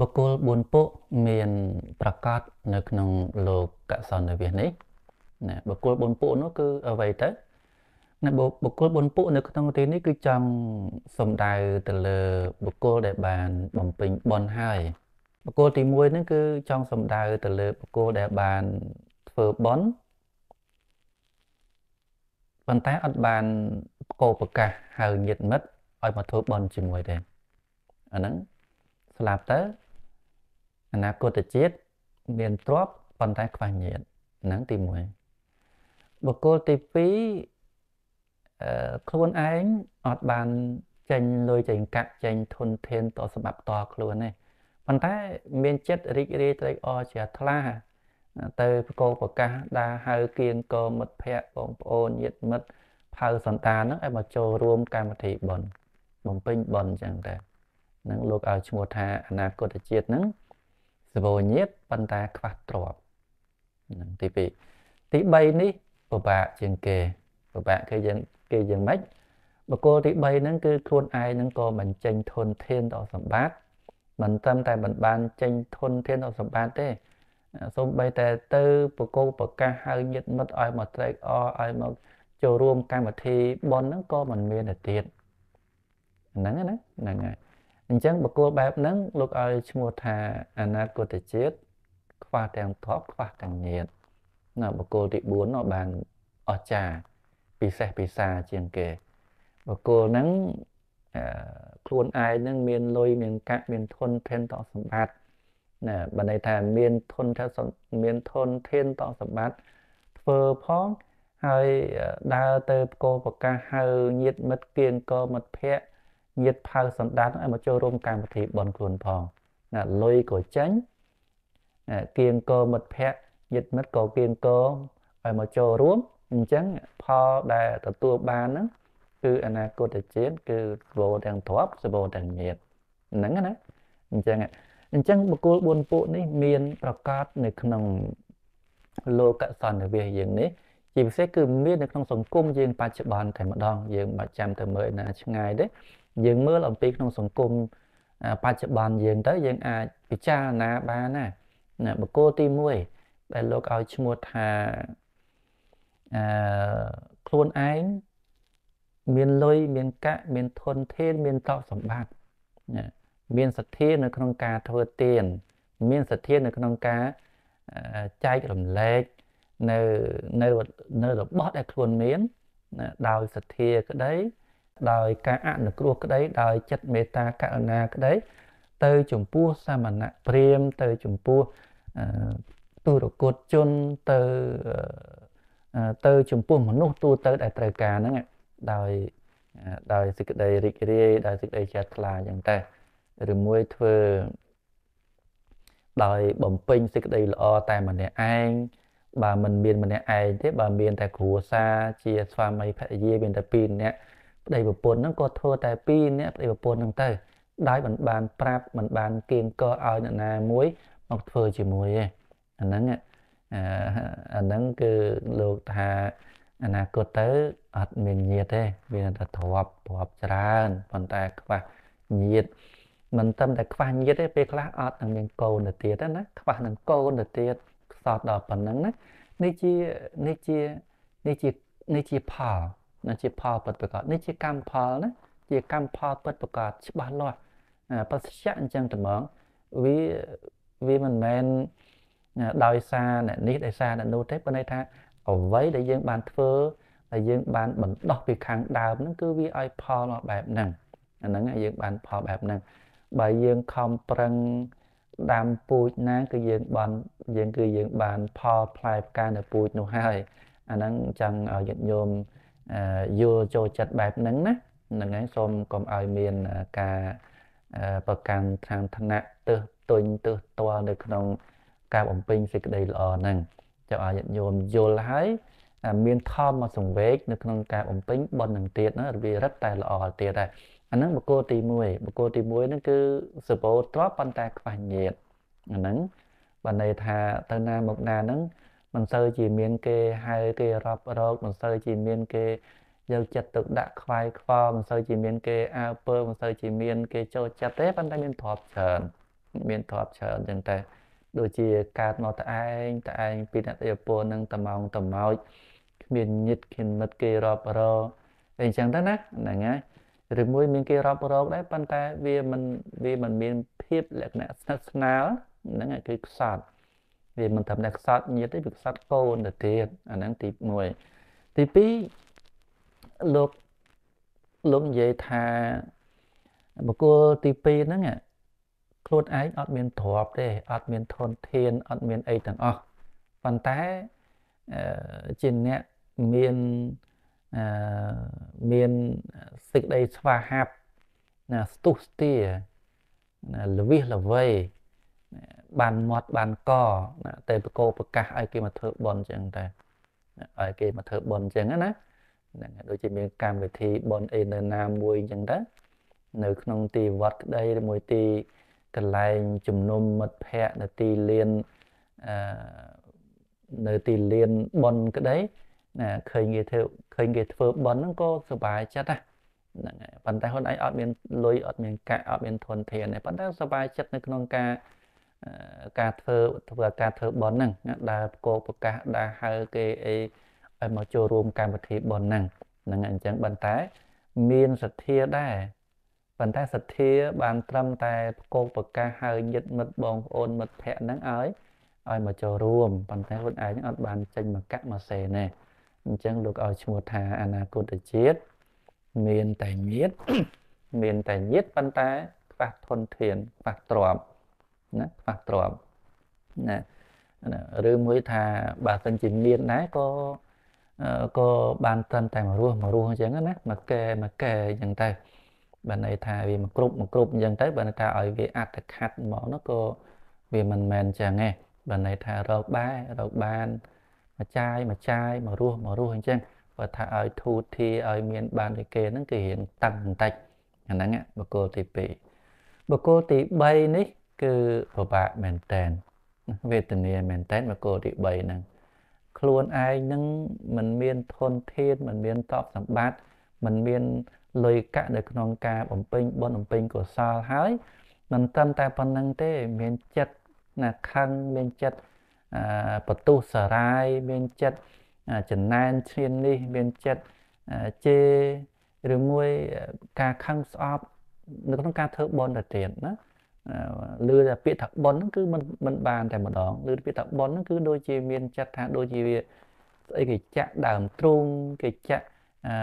បុគ្គល4ពួកមាន ប្រកាសនៅក្នុង លោកកសនវិសនេះណាបុគ្គល4ពួកនោះគឺអ្វីទៅណាបុគ្គល4ពួកនៅក្នុងទីនេះគឺចង់សំដៅទៅលើ បុគ្គលដែលបានបំពេញបុណ្យហើយ បុគ្គលទី1ហ្នឹងគឺចង់សំដៅទៅលើបុគ្គលដែលបានធ្វើបុណ្យប៉ុន្តែអត់បានកោប្រកាសហៅញាតិមិត្តឲ្យមកធ្វើបុណ្យជាមួយទេអាហ្នឹងស្លាប់ទៅអនាគតជាតិមានទ្រព្យប៉ុន្តែខ្វះញាតិហ្នឹងទី1បុគ្គលទី2ខ្លួនឯងអត់បានចេញលុយចេញកាក់ចេញធនធានតសម្រាប់តខ្លួនទេប៉ុន្តែមានចិត្តរីករាយត្រេកអរជ្រះថ្លា ទៅប្រកោប្រកាសដាហៅគៀងកមិត្តភ័ក្ដិបងប្អូនញាតិមិត្តផៅសន្តានហ្នឹងឲ្យមកចូលរួមកម្មវិធីបន់បំពេញបន់អញ្ចឹងដែរនឹងលោកឲ្យឈ្មោះថាអនាគតជាតិហ្នឹងសវញាតប៉ុន្តែខ្វះទ្រព្យនឹងទី2ទី3នេះពិបាកជាងគេពិបាកគេយ៉ាងគេយ៉ាងម៉េចបុគ្គលទី3ហ្នឹងគឺខ្លួនឯងហ្នឹងក៏មិនចេញ ធនធានដល់សម្បត្តិមិនត្រឹមតែមិនបានចេញធនធានដល់សម្បត្តិទេសូម្បីតែទៅបកគោប្រកាសហៅញាតិមិត្តឲ្យមកត្រេកអរឲ្យមកចូលរួមកម្មវិធីប៉ុនហ្នឹងក៏មិនមានទៅទៀតហ្នឹងណាហ្នឹងហើយអញ្ចឹងបុគ្គលបែបហ្នឹងលោកឲ្យឈ្មោះថាអនាគតជាតិខ្វះទាំងធប់ខ្វះទាំងញាតណាបុគ្គលទី4នោះបានអស្ចារ្យពិសេសពិសាជាងគេបុគ្គលហ្នឹងខ្លួនឯងហ្នឹងមានលុយមានកាក់មានធនធានតសម្បត្តិណាបើន័យថាមានធនធានមានធនធានតសម្បត្តិធ្វើផងហើយដើរទៅកោប្រកាសហៅញាតមិត្តគៀងកមិត្តភ័ក្តិញាតផៅសន្តានឲ្យមកចូលរួមកម្មវិធីបនខ្លួនផងណាលុយក៏ចេញគៀងកមិត្តភ័ក្តិញាតមិត្តក៏គៀងកឲ្យមកចូលរួមអញ្ចឹងផលដែលទទួលបានហ្នឹងគឺអនាគតជាតិគឺសវទាំងទ្រព្យសវទាំងញាតហ្នឹងណាអញ្ចឹងអញ្ចឹងបុគ្គល4ពួកនេះមានប្រកាសនៅក្នុងលោកសន្និវិសយើងនេះជាពិសេសគឺមាននៅក្នុងសង្គមយើងបច្ចុប្បន្នតែម្ដង យើងមិនចាំទៅមើលណាឆ្ងាយទេយើងមើលអំពីក្នុងសង្គមបច្ចុប្បន្នយើងទៅ យើងអាចពិចារណាបានណាណាបកគោទី1ដែលលោកឲ្យឈ្មោះថាអឺខ្លួនឯងមានលុយមានកាក់មានធនធាន មានទ្រព្យសម្បត្តិណាមានសទ្ធានៅក្នុងការធ្វើទានមានសទ្ធានៅក្នុងការចែករំលែកនៅនៅនៅរបស់ដែលខ្លួនមានដោយសទ្ធាក្តីដោយការអនុគ្រោះក្តី ដោយចិត្តមេត្តាករុណាក្តីទៅចំពោះសាមណព្រាមទៅចំពោះទុរគតជនទៅទៅចំពោះមនុស្សទូទៅដែលត្រូវការហ្នឹងដោយដោយសេចក្តីរីករាយដោយសេចក្តីជ្រះថ្លាអញ្ចឹងតែឬមួយធ្វើដោយបំពេញសេចក្តីល្អតែម្នាក់ឯងបើមិនមានម្នាក់ឯងទេបើមានតែគ្រួសារជាស្វាមីភរិយាមានតែពីរនាក់ប្តីប្រពន្ធហ្នឹងក៏ធ្វើតែ2នាក់ប្តីប្រពន្ធហ្នឹងទៅដោយមិនបាន ប្រាប់មិនបានគៀងកឲ្យអ្នកណាមួយមកធ្វើជាមួយទេអាហ្នឹងអាហ្នឹងគឺលោកថាអនាគតទៅអត់មានញាតទេវាតែទ្របទ្របច្រើនប៉ុន្តែខ្វះញាត មិនតែតែខ្វះញាតទេពេលខ្លះអត់នឹងមានកូនទៅទៀតណាខ្វះនឹងកូនទៅទៀតខ្សត់ដល់ប៉ុណ្ណឹងណានេះជានេះជានេះជានេះជាផលណាជាផលពិតប្រកបនេះជាកម្មផលណាជាកម្មផលពិតប្រកបច្បាស់លាស់បស្សយៈអញ្ចឹងត្មងវាវាមិនមែនដោយសារអ្នកនេះដោយសារអ្នកនោះទេប៉ុន្តែថា អ្វីដែលយើងបានធ្វើដែលយើងបានបណ្ដោះពីខាងដើមហ្នឹងគឺវាឲ្យផលមកបែបហ្នឹងអាហ្នឹងយើងបានផលបែបហ្នឹងបើយើងខំប្រឹងដាំពូជណាគឺយើងបានយើងគឺយើងបានផលផ្លែផ្កានៅពូជនោះហើយអាហ្នឹងចង់ឲ្យញាតិញោមយល់ចូលចិត្តបែបហ្នឹងណាហ្នឹងហើយសូមកុំឲ្យមានការប្រកាន់ខាងឋានៈទើសទុញទើសតល់នៅក្នុងការបំពេញសេចក្តីល្អហ្នឹងចុះឲ្យយមយល់ហើយមានធម៌មកសង្វេក នៅក្នុងការបំពេញបុណ្យនឹងទៀតណាវារឹតតែល្អទៀតដែរអាហ្នឹងបកគោទី1បកគោទី1ហ្នឹងគឺសពោទ្រប៉ុន្តែខ្វះញាតអាហ្នឹងបើន័យថាទៅណាមកណាហ្នឹងមិនសូវជាមានគេហៅគេរាប់រកមិនសូវជាមានគេយកចិត្តទុកដាក់ខ្វាយខ្វល់មិនសូវជាមាន គេអើពើមិនសូវជាមាន គេចូលចិត្តទេប៉ុន្តែមានទ្រព្យច្រើនមានទ្រព្យច្រើនចឹងតែដូចជាកើតមកតឯងតឯងពីអ្នកទយពលនឹងតំងតំោចគ្មានញិតគ្មានមិត្តគេរាប់រកអីចឹងទៅណាហ្នឹងហើយឬមួយមានគេរាប់រកដែរប៉ុន្តែវាមិនវាមិនមានភាពលក្ខណៈស្និទ្ធស្នាលហ្នឹងគឺខ្សត់វាមិនត្រឹមតែខ្សត់ញាតិទេវាខ្សត់កូនទៅទៀតអាហ្នឹងទី1ទី2លោកលោកនិយាយថាបុគ្គលទី2ហ្នឹងខ្លួនឯងអត់មានទ្រព្យទេអត់មានធនធានអត់មានអីទាំងអស់ប៉ុន្តែជាអ្នកមានមានសេចក្តីស្វាហាប់ណាស្ទុះស្ទាណាល្វិះល្វៃបានមាត់បានកណាតែបកោប្រកាសឲ្យគេមកធ្វើបន់អញ្ចឹងតែឲ្យគេមកធ្វើបន់អញ្ចឹងណាហ្នឹងដូចជាមានកម្មវិធីបន់អេនៅណាមួយអញ្ចឹងទៅនៅក្នុងទីវត្តក្តីឬមួយទីកន្លែងជំនុំមិត្តភ័ក្តិនៅទីលានអឺនៅទីលានបន់ក្តីណាឃើញគេធ្វើឃើញគេធ្វើបន់ហ្នឹងក៏សុបាយចិត្តដែរហ្នឹងហើយប៉ុន្តែខ្លួនឯងអត់មានលុយអត់មានកាក់អត់មានធនធានទេប៉ុន្តែសុបាយចិត្តនៅក្នុងការការធ្វើធ្វើការធ្វើប៉ុនហ្នឹងដើរកោប្រកាសដើរហៅគេអីឲ្យមកចូលរួមកម្មវិធីប៉ុនហ្នឹងហ្នឹងអញ្ចឹងប៉ុន្តែមានសទ្ធាដែរប៉ុន្តែសទ្ធា បានត្រឹមតែកោប្រកាសហៅញាតិមិត្តបងប្អូនមិត្តភ័ក្តិហ្នឹងឲ្យឲ្យមកចូលរួមប៉ុន្តែខ្លួនឯងអត់បានចេញមកកាក់មកសេទេអញ្ចឹងលោកឲ្យឈ្មោះថាអនាគតជាតិមានតែញាត មានតែញាតប៉ុន្តែខ្វះធនធានខ្វះទ្រព្យណាខ្វះទ្រព្យណាឬមួយថាបើសិនជាមានដែរក៏ក៏បានត្រឹមតែមួយរស់មួយរស់អញ្ចឹងណាមួយកែមួយកែអញ្ចឹងទៅបើន័យថាវាមួយគ្រប់មួយគ្រប់អញ្ចឹងទៅបើន័យថាឲ្យវាអត្តខាត់មកនោះក៏វាមិនមែនអញ្ចឹងទេបើន័យថារកបែរកបានមួយចាយមួយចាយមួយរស់មួយរស់អញ្ចឹងបើថាឲ្យធូធាឲ្យមានបានដូចគេហ្នឹងគឺរៀងតាំងបន្តិចអាហ្នឹងបុគ្គលទី2បុគ្គលទី3នេះគឺពិបាកមែនតែនវេទនាមែនតែនមកគោលទី3ហ្នឹងខ្លួនឯងនឹងមិនមានធនធានមិនមានទ្រព្យសម្បត្តិមិនមានលុយកាក់នៅក្នុងការបំពេញបុណ្យបំពេញកុសលហើយមិនត្រឹមតែប៉ុណ្្នឹងទេមានចិត្តណាខឹងមានចិត្តបទុសរាយមានចិត្តចំណែនឈាននេះមានចិត្តជេរឬមួយការខឹងស្អប់នៅក្នុងការធ្វើបុណ្យទៅទៀតណាឮតែពាក្យថាប៉ុនហ្នឹងគឺមិនមិនបានតែម្ដងឮពាក្យថាប៉ុនហ្នឹងគឺដូចជាមានចិត្តថាដូចជាវាស្អីគេចាក់ដើមទ្រូងគេចាក់អឺ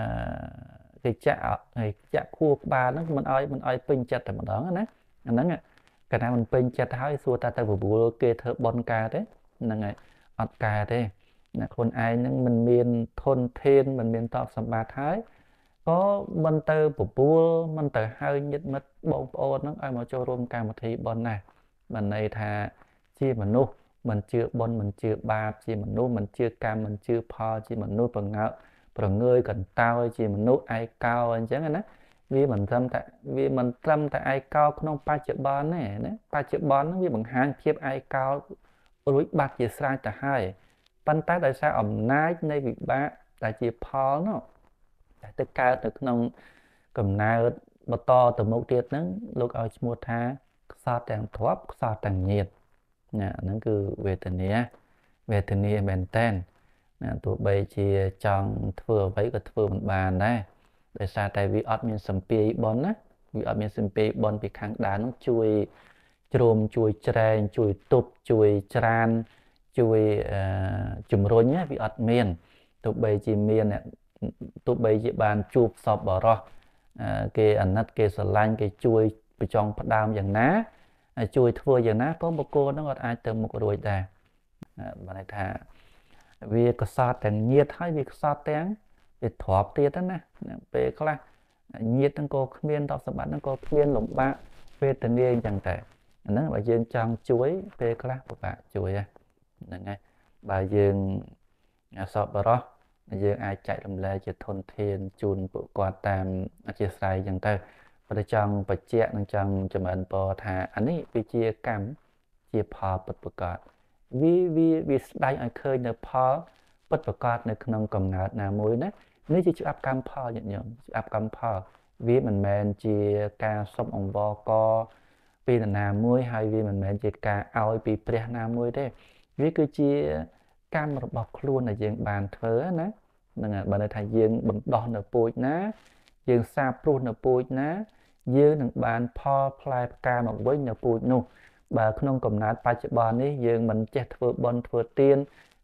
គេចាក់គេចាក់ខួរក្បាលហ្នឹងមិនអោយមិនអោយពេញចិត្តតែម្ដងណាអាហ្នឹងកាលណាមិនពេញចិត្តហើយសួរថាទៅបបួលគេធ្វើប៉ុនកើតទេហ្នឹងហើយអត់កើតទេណាខ្លួនឯងហ្នឹងមិនមាន ធនធានមិនមានតបសម្បត្តិហើយក៏មិនទៅពពូលមិនទៅហៅញាតិមិត្តបងប្អូនហ្នឹងឲ្យមកចូលរួមកម្មវិធីប៉ុណ្ណាបានន័យថាជាមនុស្សមិនជឿបុណ្យមិនជឿបាបជាមនុស្សមិនជឿកម្មមិនជឿផលជាមនុស្សប្រងើប្រងើយកន្តើយជាមនុស្សឯកោអញ្ចឹងណាវាមិនត្រឹមតែវាមិនត្រឹមតែឯកោក្នុងបច្ចុប្បន្នទេណាបច្ចុប្បន្នហ្នឹងវាបង្ហាញភាពឯកោរួចបាត់ជាស្រេចទៅហើយប៉ុន្តែដោយសារអំណាចនៃវិបាកដែលជាផលនោះដែលទៅកើតនៅក្នុងកំណើតបន្តទៅមុខទៀតហ្នឹងលោកឲ្យឈ្មោះថាខ្សត់ទាំងទ្រពខ្សត់ទាំងញាតណាហ្នឹងគឺវេទនាវេទនាមែនតែនណាទោះបីជាចង់ធ្វើអ្វីក៏ធ្វើមិនបានដែរដោយសារតែវាអត់មានសម្ពាយប៉ុនណាវាអត់មានសម្ពាយប៉ុនពីខាងដើមហ្នឹងជួយជ្រោមជួយច្រែងជួយទប់ជួយច្រានជួយជំរុញវាអត់មាន ទោះបីជាមានអ្នកទោះបីជាបានជួបសពបរោះគេអាណិតគេស្រឡាញ់គេជួយប្រចង់ផ្ដាមយ៉ាងណា ជួយធ្វើយ៉ាងណាក៏បុគ្គលនឹងអាចទៅមុខរួចដែរបានន័យថា វាកសតទាំងញាតហើយវាកសតទាំងវាទ្របទៀតណាពេលខ្លះញាតនឹងក៏គ្មានទ្រព្យសម្បត្តិនឹងក៏គ្មានលំបាកវេទនាអញ្ចឹងតែអាហ្នឹងបើយើងចង់ជួយពេលខ្លះពិបាកជួយហ្នឹងហើយបើយើងសពបរោះយើងអាចចែករំលែកជាធនធាន ជូនពួកគាត់តាមអធិស្ឋានអញ្ចឹងទៅប៉ុន្តែចង់បញ្ជាក់និងចង់ចម្រើនពរថាអានេះវាជាកម្មជាផលពិតប្រាកដវាវាវាស្ដែងឲ្យឃើញនៅផលពិតប្រាកដនៅក្នុងកំណើតណាមួយណានេះជាច្បាប់កម្មផលញាតិញោមច្បាប់កម្មផលវាមិនមែនជាការសុំអង្វរកពីណាមួយហើយវាមិនមែនជាការឲ្យពីព្រះណាមួយទេវាគឺជាកម្មរបស់ខ្លួនដែលយើងបានធ្វើណាហ្នឹងហើយបើន័យថាយើងបណ្ដោះនៅពូជណា យើងសាបព្រោះនៅពូជណា យើងនឹងបានផលផ្លែផ្កាមកវិញនៅពូជនោះបើក្នុងកំណត់បច្ចុប្បន្ននេះយើងមិនចេះធ្វើបន់ធ្វើទៀន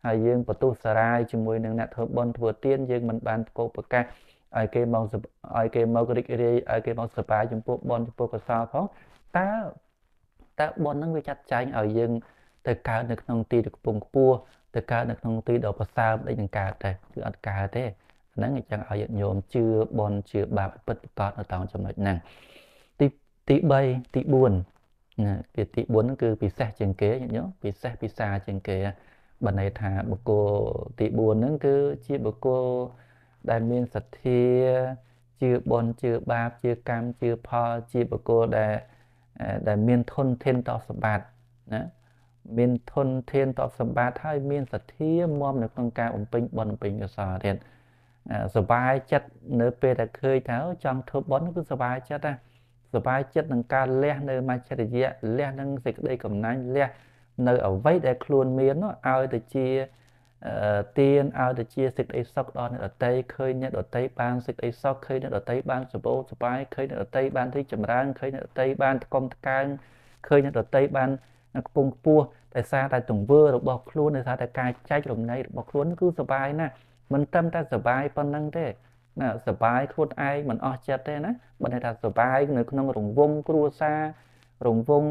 ហើយយើងបទុសារាយជាមួយនឹងអ្នកធ្វើបន់ធ្វើទៀនយើងមិនបានកោប្រកាសឲ្យគេមកឲ្យគេមករីករាយឲ្យគេមកសប្បាយចំពោះបន់ចំពោះកសលផងតើតើបន់ហ្នឹងវាចាត់ចែងឲ្យយើងទៅកើតនៅក្នុងទីកំពង់ខ្ពស់ទៅកើតនៅក្នុងទីដ៏ប្រសើរដូចនឹងកើតដែរគឺអត់កើតទេហ្នឹងអញ្ចឹងឲ្យញោមជឿបនជឿបាបពិតប្រកបនៅតាមចំណុចហ្នឹងទីទី3ទី4ណាពីទី4ហ្នឹងគឺពិសេសជាងគេញោមពិសេសពិសាជាងគេបើន័យថាបុគ្គលទី4ហ្នឹងគឺជាបុគ្គលដែលមានសទ្ធាជឿបនជឿបាបជឿកម្មជឿផលជាបុគ្គលដែលដែលមានធនធានតសម្បត្តិណាមានធនធានទ្រព្យសម្បត្តិហើយមានសទ្ធាមុំនៅក្នុងការបំពេញបុណ្យបំពេញកុសលទៀតសบายចិត្តនៅពេលដែលឃើញថាចង់ធ្វើបុណ្យគឺសบายចិត្តណាសบายចិត្តនឹងការលះនៅមជ្ឈរិយៈលះនឹងសេចក្តីកំណាញ់លះនៅអវ័យដែលខ្លួនមាននោះឲ្យទៅជាទានឲ្យទៅជាសេចក្តីសុខដល់អ្នកដតីឃើញអ្នកដតីបានសេចក្តីសុខឃើញអ្នកដតីបានសុខសบายឃើញអ្នកដតីបានរីកចម្រើនឃើញអ្នកដតីបានថ្កុំថ្កើងឃើញអ្នកដតីបាននៅខ្ពង់ខ្ពស់ដោយសារតែទង្វើរបស់ខ្លួនដោយសារតែការចែករំលែករបស់ខ្លួនគឺសុបាយណាស់មិនត្រឹមតែសុបាយប៉ុណ្ណឹងទេណាសុបាយខ្លួនឯងមិនអស់ចិត្តទេណាបើន័យថាសុបាយនៅក្នុងរង្វង់គ្រួសាររង្វង់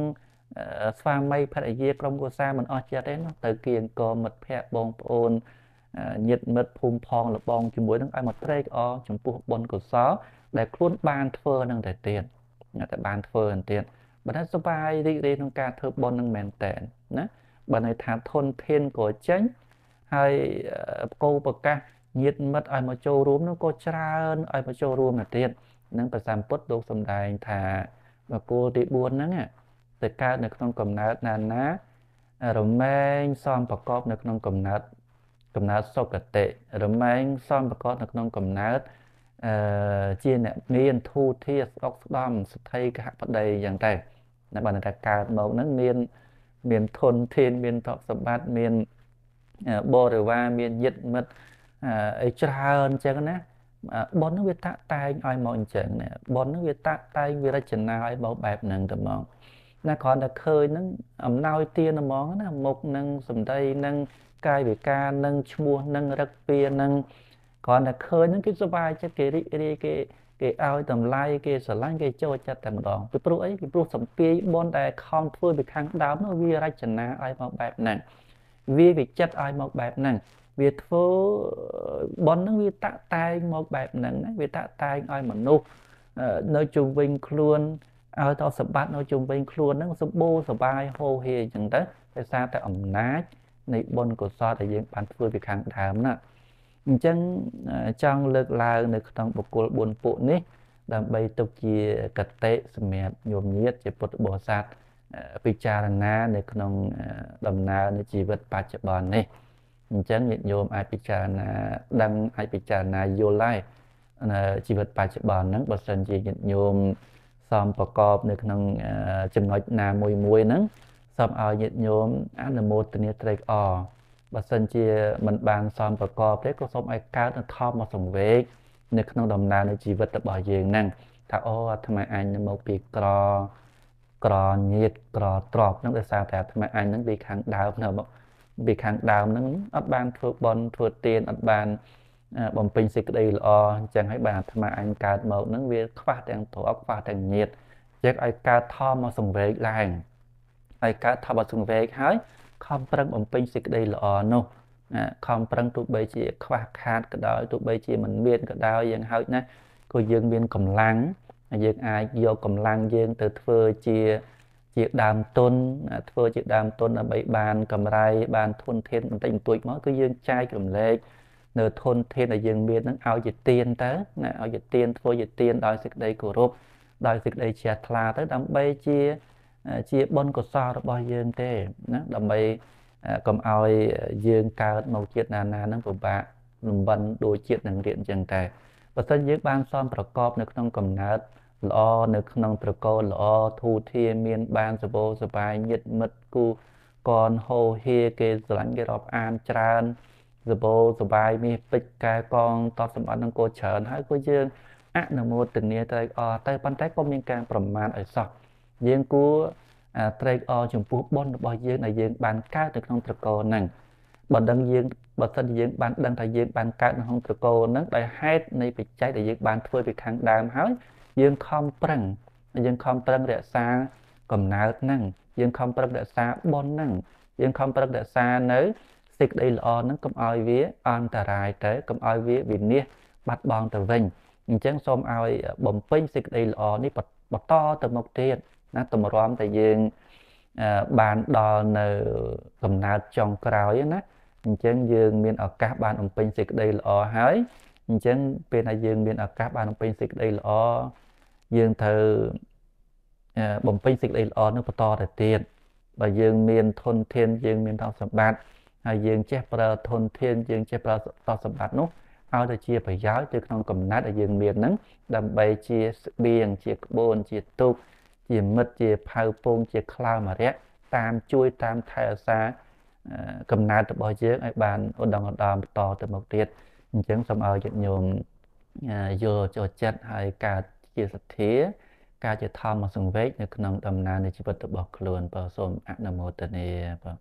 ស្វាមីភរិយាក្រុមគ្រួសារមិនអស់ចិត្តទេណាទៅគៀងកមិត្តភ័ក្ដិបងប្អូនញាតិមិត្តភូមិផងលបងជាមួយនឹងឲ្យមកត្រេកអរចំពោះបុណ្យកុសលដែលខ្លួនបានធ្វើនឹងតែទៀតតែបានធ្វើនឹងទៀតបើថាសុបាយរីករាយក្នុងការធ្វើបុណ្យនឹងមែនតែនណាបើន័យថាធនធានក៏ចេញហើយកោប្រកាសញាតមិត្តឲ្យមកចូលរួមនោះក៏ច្រើនឲ្យមកចូលរួមទៅទៀតនឹងប្រសាមពុទ្ធលោកសំដែងថាបកគោលទី4ហ្នឹង ទៅកើតនៅក្នុងកំណើតណាណារមែងសំប្រកបនៅក្នុងកំណើតកំណើតសុគតិរមែងសំប្រកបនៅក្នុងកំណើតអឺជាអ្នកមានធូធាស្ដុកស្ដំសទ្ធីកហបដីយ៉ាងតែណាបើថាកើតមកហ្នឹងមានមានធនធានមានទ្រព្យសម្បត្តិមានបរិវារមានយិត្តមិត្តអីច្រើនអញ្ចឹងណាប៉ុនហ្នឹងវាតាក់តែងឲ្យមកអញ្ចឹងណាប៉ុនហ្នឹងវាតាក់តែងវារចនាឲ្យមកបែបហ្នឹងទៅហ្មងណាគ្រាន់តែឃើញហ្នឹងអំណោយទានហ្មងណាមុខនឹងសម្ដីនឹងកាយវិការនឹងឈ្មោះនឹងរឹកពៀនឹងគ្រាន់តែឃើញហ្នឹងគេសុបាយចិត្តគេរីករាយគេគេឲ្យតម្លៃគេស្រឡាញ់គេចូលចិត្តតែម្ដងពីព្រោះអីពីព្រោះសំភាយបនដែលខំធ្វើពីខាងដើមនោះវារចនាឲ្យមកបែបហ្នឹងវាវិចិត្រឲ្យមកបែបហ្នឹងវាធ្វើបនហ្នឹងវាតាក់តែងមកបែបហ្នឹងណាវាតាក់តែងឲ្យមនុស្សនៅជុំវិញខ្លួនឲ្យតសម្បត្តិនៅជុំវិញខ្លួនហ្នឹងសម្បូរសបាយហូរហៀអញ្ចឹងទៅដោយសារតែអំណាចនៃបុណ្យកុសលដែលយើងបានធ្វើពីខាងដើមណាអញ្ចឹងចង់លើកឡើង នៅ ក្នុងបុគ្គល4ពួកនេះ ដើម្បីទុកជាកតិសម្រាប់ញោមញាតជាពុទ្ធបរិស័ទពិចារណា នៅក្នុងដំណើរនៃជីវិតបច្ចុប្បន្ននេះអញ្ចឹងញាតិញោមអាចពិចារណាដឹងអាចពិចារណាយល់ហើយនៅជីវិតបច្ចុប្បន្នហ្នឹងបើសិនជាញាតិញោមសំប្រកប នៅក្នុងចំណុចណាមួយមួយហ្នឹងសូមឲ្យញាតិញោមអនុមោទនាត្រេកអរបើសិនជាមិនបានសមប្រកបទេក៏សូមឲ្យកើតនូវធម៌មកសង្វេគនៅក្នុងដំណើរនៃជីវិតរបស់យើងហ្នឹងថាអូអាត្មាអញមកពីក្រក្រញៀតក្រទ្របហ្នឹងដោយសារតែអាត្មាអញហ្នឹងពីខាងដើមនៅមកពីខាងដើមហ្នឹងអត់បានធ្វើបន់ធ្វើទានអត់បានបំពេញសេចក្តីល្អអញ្ចឹងហើយបាទអាត្មាអញកើតមកហ្នឹងវា ខ្វះទាំងទ្រព្យខ្វះទាំងញាតចឹងឲ្យកើតធម៌មកសង្វេគឡើងឲ្យកើតធម៌មកសង្វេគហើយខំប្រឹងបំពេញសេចក្តីល្អនោះណាខំប្រឹងទោះបីជាខ្វះខាតក៏ដោយទោះបីជាមិនមានក៏ដោយយ៉ាងហោចណាស់ក៏យើងមានកម្លាំងយើងអាចយកកម្លាំងយើងទៅធ្វើជាជាដើមទុនធ្វើជាដើមទុនដើម្បីបានកម្រៃបានធនធានបន្តិចបន្តួចមកគឺយើងចាយរំលែកនៅធនធានដែលយើងមាននឹងឲ្យជាទានទៅណាឲ្យជាទានធ្វើជាទានដោយសេចក្តីគោរពដោយសេចក្តីជ្រះថ្លាទៅដើម្បីជាជាបុណ្យកុសលរបស់យើងទេណាដើម្បីកុំឲ្យយើងកើតមកជាតិណានានឹងពិបាកលំបិនដូចជាតិនឹងរៀនចឹងតែបើសិនយើងបានសំប្រកបនៅក្នុងកំណើតល្អនៅក្នុងត្រកូលល្អធូធាមានបានសពោសបាយញាតមិត្តគូកនហោហៀគេស្រឡាញ់គេរាប់អានច្រើនសពោសបាយមាសពេជ្រកែកងតបសម្បត្តិនឹងគោច្រើនហើយគូយើងអនុមោទនាទៅអស់ទៅប៉ុន្តែក៏មានការប្រមាថឲ្យសោះយើងគួរត្រេកអរចំពោះបុណ្យរបស់យើងដែលយើងបានកើតនៅក្នុងត្រកូលហ្នឹងបើដឹងយើងបើសិនជាយើងបានដឹងថាយើងបានកើតនៅក្នុងត្រកូលហ្នឹងដោយហេតុនៃបច្ច័យដែលយើងបានធ្វើពីខាងដើមហើយ យើងខំប្រឹងយើងខំប្រឹងរក្សាកំណើតហ្នឹងយើងខំប្រឹងរក្សាបុណ្យហ្នឹងយើងខំប្រឹងរក្សានៅសេចក្តីល្អហ្នឹងកុំឲ្យវាអន្តរាយទៅកុំឲ្យវាវិនាសបាត់បង់ទៅវិញអញ្ចឹងសូមឲ្យបំពេញសេចក្តីល្អនេះបន្តទៅមុខទៀតណាតម្រាំតែយើងបានដល់នៅកំណើតចុងក្រោយណាអញ្ចឹងយើង មានឱកាសបានបំពេញសេចក្តីល្អហើយអញ្ចឹងពេលដែលយើងមានឱកាសបានបំពេញសេចក្តីល្អយើងត្រូវបំពេញសេចក្តីល្អនឹងបន្តទៅទៀតបើយើង មានធនធានយើង មានទ្រព្យសម្បត្តិហើយយើងចេះប្រើធនធានយើងចេះប្រើទ្រព្យសម្បត្តិនោះឲ្យទៅជាប្រយោជន៍ទៅក្នុងកំណត់ដែលយើងមានហ្នឹងដើម្បីជាស្បៀងជាក្បួនជាទុកជាមិត្តជាផៅពងជាក្លោមរៈតាមជួយតាមថែរក្សាកំណើតរបស់យើងឲ្យបានឧត្តមឧត្តមបន្តទៅមុខទៀតអញ្ចឹងសូមឲ្យញាតិញោមយល់ចូលចិត្តហើយការជាសទ្ធាការជាធម៌សង្វេគនៅក្នុងដំណើរនៃជីវិតរបស់ខ្លួនបើសូមអនុមោទនាបាទ